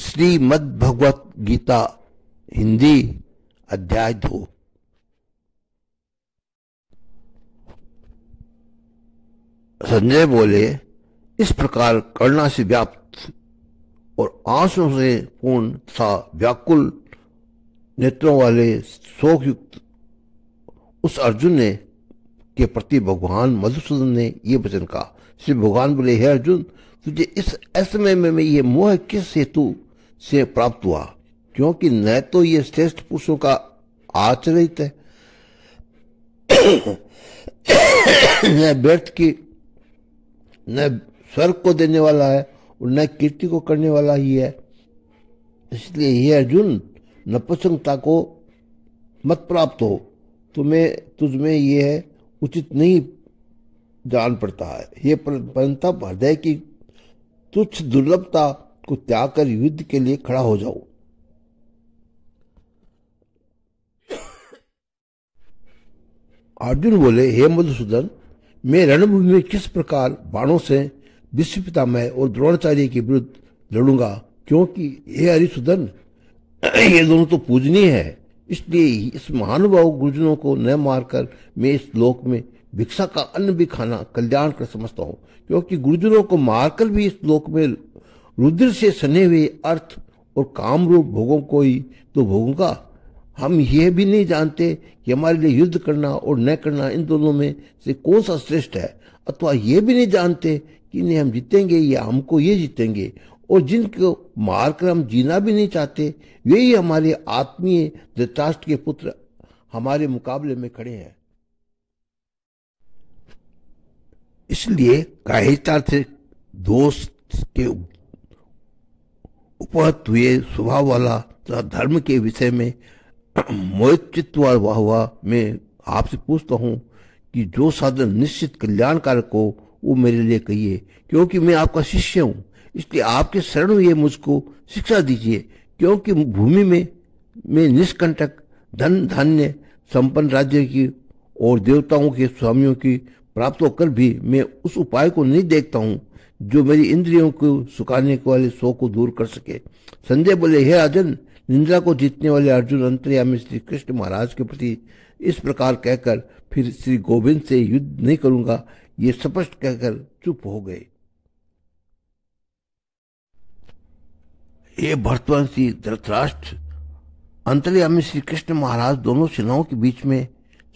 श्रीमद भगवत गीता हिंदी अध्याय दो संजय बोले इस प्रकार करुणा से व्याप्त और आंसुओं से पूर्ण सा व्याकुल नेत्रों वाले शोक युक्त उस अर्जुन ने के प्रति भगवान मधुसूदन ने यह वचन कहा श्री भगवान बोले हे अर्जुन तुझे इस असमय में, में ये मोह किस हेतु से प्राप्त हुआ क्योंकि न तो ये श्रेष्ठ पुरुषों का आचरित है न व्यर्थ की न स्वर्ग को देने वाला है और न कीर्ति को करने वाला ही है इसलिए यह अर्जुन नपुसंगता को मत प्राप्त हो तुम्हें तुझमें यह उचित नहीं जान पड़ता है यह परंतप हृदय की तुच्छ दुर्लभता को त्याग कर युद्ध के लिए खड़ा हो जाओ अर्जुन बोले हे मधुसूदन मैं रणभूमि में किस प्रकार बाणों से विश्व पितामय और द्रोणाचार्य के विरुद्ध लड़ूंगा क्योंकि हे हरिसूदन ये दोनों तो पूजनीय है इसलिए इस महानुभाव गुरुजनों को न मारकर मैं इस लोक में भिक्षा का अन्न भी खाना कल्याण कर समझता हूँ क्योंकि गुरुजनों को मारकर भी इस लोक में रुद्र से सने हुए अर्थ और काम रूप भोगों को ही तो भोगूंगा हम यह भी नहीं जानते कि हमारे लिए युद्ध करना और न करना इन दोनों में से कौन सा श्रेष्ठ है अथवा ये भी नहीं जानते कि इन्हें हम जीतेंगे या हमको ये जीतेंगे और जिनको मारकर हम जीना भी नहीं चाहते वे ही हमारे आत्मीय धृतराष्ट्र के पुत्र हमारे मुकाबले में खड़े हैं इसलिए काहिता दोस्त के उपहत हुए स्वभाव वाला तथा धर्म के विषय में मोहित चित्त हुआ हुआ मैं आपसे पूछता हूँ कि जो साधन निश्चित कल्याण कारक हो वो मेरे लिए कहिए क्योंकि मैं आपका शिष्य हूँ इसलिए आपके शरण ये मुझको शिक्षा दीजिए क्योंकि भूमि में मैं निष्कंटक धन धान्य संपन्न राज्य की और देवताओं के स्वामियों की प्राप्त होकर भी मैं उस उपाय को नहीं देखता हूँ जो मेरी इंद्रियों को सुखाने वाले शो को दूर कर सके संजय बोले हे अर्जुन निंद्रा को जीतने वाले अर्जुन अंतर्यामी श्री कृष्ण महाराज के प्रति इस प्रकार कहकर फिर श्री गोविंद से युद्ध नहीं करूंगा ये स्पष्ट कहकर चुप हो गए ये भरतवंशी धृतराष्ट्र अंतर्यामी श्री कृष्ण महाराज दोनों सेनाओं के बीच में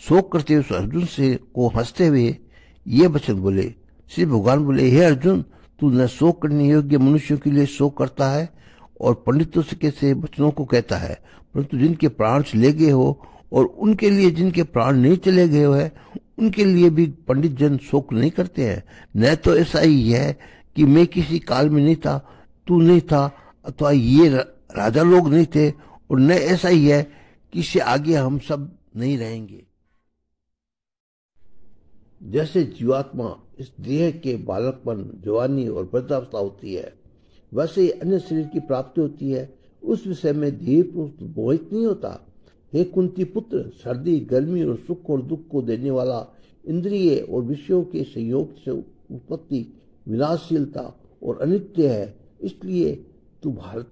शोक करते हुए अर्जुन से को हंसते हुए ये वचन बोले श्री भगवान बोले हे अर्जुन तू न शोक करने योग्य मनुष्यों के लिए शोक करता है और पंडितों से से वचनों को कहता है परंतु जिनके प्राण चले गए हो और उनके लिए जिनके प्राण नहीं चले गए हो उनके लिए भी पंडित जन शोक नहीं करते हैं न तो ऐसा ही है कि मैं किसी काल में नहीं था तू नहीं था अथवा ये राजा लोग नहीं थे और न ऐसा ही है कि इससे आगे हम सब नहीं रहेंगे जैसे जीवात्मा इस देह के बालकपन जवानी और वृद्धावस्था होती है वैसे ही अन्य शरीर की प्राप्ति होती है उस विषय में देह पुरुष मोहित नहीं होता हे कुंती पुत्र सर्दी गर्मी और सुख और दुख को देने वाला इंद्रिय और विषयों के संयोग से उत्पत्ति विनाशीलता और अनित्य है इसलिए तू भारत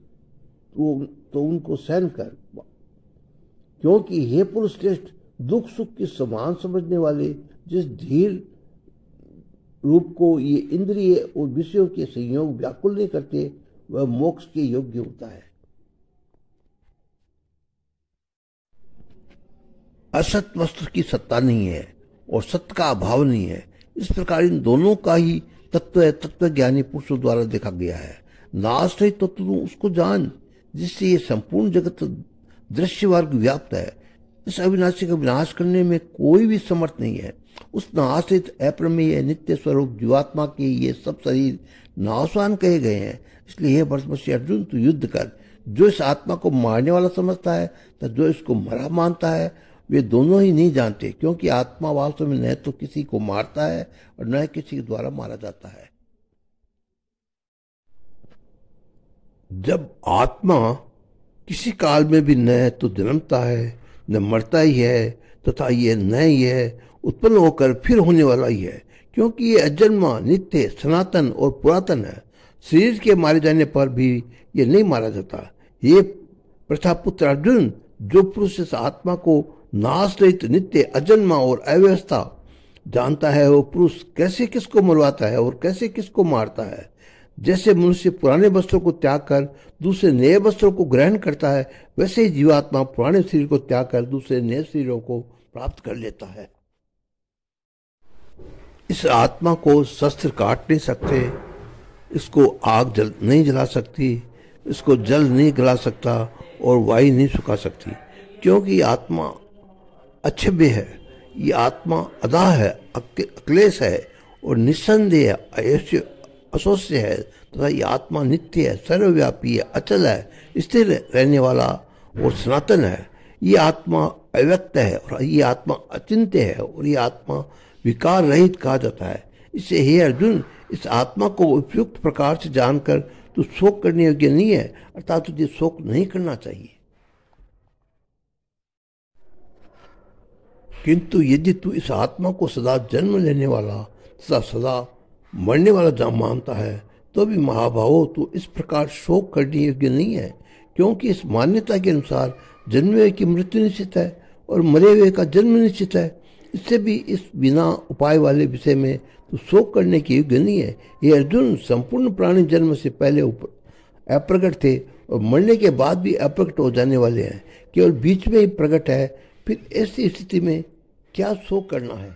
तो, तो उनको सहन कर क्योंकि हे पुरुष श्रेष्ठ दुख सुख की समान समझने वाले जिस धीर रूप को ये इंद्रिय और विषयों के संयोग व्याकुल नहीं करते वह मोक्ष के योग्य होता है असत वस्त्र की सत्ता नहीं है और सत्य का अभाव नहीं है इस प्रकार इन दोनों का ही तत्व तत्व ज्ञानी पुरुषों द्वारा देखा गया है नाश रही तत्व तो उसको जान जिससे ये संपूर्ण जगत दृश्य वर्ग व्याप्त है इस अविनाशी का विनाश करने में कोई भी समर्थ नहीं है उस नाश्रित अप्रमेय नित्य स्वरूप जीवात्मा के ये सब शरीर नासवान कहे गए हैं इसलिए हे भरतमसी अर्जुन तू युद्ध कर जो इस आत्मा को मारने वाला समझता है तथा जो इसको मरा मानता है वे दोनों ही नहीं जानते क्योंकि आत्मा वास्तव में न तो किसी को मारता है और न किसी के द्वारा मारा जाता है जब आत्मा किसी काल में भी न तो जन्मता है न मरता ही है तथा तो ये न ही है उत्पन्न होकर फिर होने वाला ही है क्योंकि ये अजन्मा नित्य सनातन और पुरातन है शरीर के मारे जाने पर भी ये नहीं मारा जाता ये प्रथा पुत्र अर्जुन जो पुरुष इस आत्मा को नाश रहित नित्य अजन्मा और अव्यवस्था जानता है वो पुरुष कैसे किसको मरवाता है और कैसे किसको मारता है जैसे मनुष्य पुराने वस्त्रों को त्याग कर दूसरे नए वस्त्रों को ग्रहण करता है वैसे ही जीवात्मा पुराने शरीर को त्याग कर दूसरे नए शरीरों को प्राप्त कर लेता है इस आत्मा को शस्त्र काट नहीं सकते इसको आग जल नहीं जला सकती इसको जल नहीं गला सकता और वायु नहीं सुखा सकती क्योंकि आत्मा अच्छे भी है ये आत्मा अदा है अक्लेश है और निस्संदेह आयुष्य असोस्य है तथा ये आत्मा नित्य है सर्वव्यापी है अचल है स्थिर रहने वाला और सनातन है ये आत्मा अव्यक्त है और ये आत्मा अचिंत्य है और ये आत्मा विकार रहित कहा जाता है इससे हे अर्जुन इस आत्मा को उपयुक्त प्रकार से जानकर तू शोक करने योग्य नहीं है अर्थात तुझे शोक नहीं करना चाहिए किंतु यदि तू इस आत्मा को सदा जन्म लेने वाला तथा सदा मरने वाला जा मानता है तो भी महाभाव तू इस प्रकार शोक करने योग्य नहीं है क्योंकि इस मान्यता के अनुसार जन्मे की मृत्यु निश्चित है और मरे हुए का जन्म निश्चित है इससे भी इस बिना उपाय वाले विषय में तो शोक करने के योग्य नहीं है ये अर्जुन संपूर्ण प्राणी जन्म से पहले अप्रकट थे और मरने के बाद भी अप्रकट हो जाने वाले हैं केवल बीच में ही प्रकट है फिर ऐसी स्थिति में क्या शोक करना है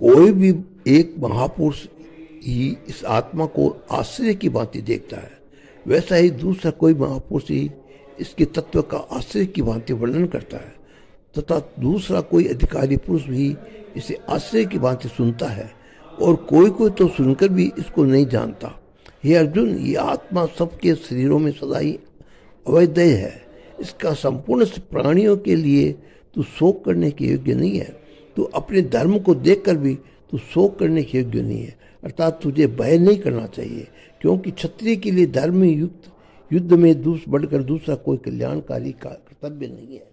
कोई भी एक महापुरुष ही इस आत्मा को आश्चर्य की भांति देखता है वैसा ही दूसरा कोई महापुरुष ही इसके तत्व का आश्रय की भांति वर्णन करता है तथा दूसरा कोई अधिकारी पुरुष भी इसे आश्रय की भांति सुनता है और कोई कोई तो सुनकर भी इसको नहीं जानता हे अर्जुन ये आत्मा सबके शरीरों में सदा ही अवैधय है इसका संपूर्ण प्राणियों के लिए तू शोक करने के योग्य नहीं है तू अपने धर्म को देखकर भी तू शोक करने के योग्य नहीं है अर्थात तुझे भय नहीं करना चाहिए क्योंकि क्षत्रिय के लिए धर्म युक्त युद्ध में दूस बढ़कर दूसरा कोई कल्याणकारी कर्तव्य नहीं है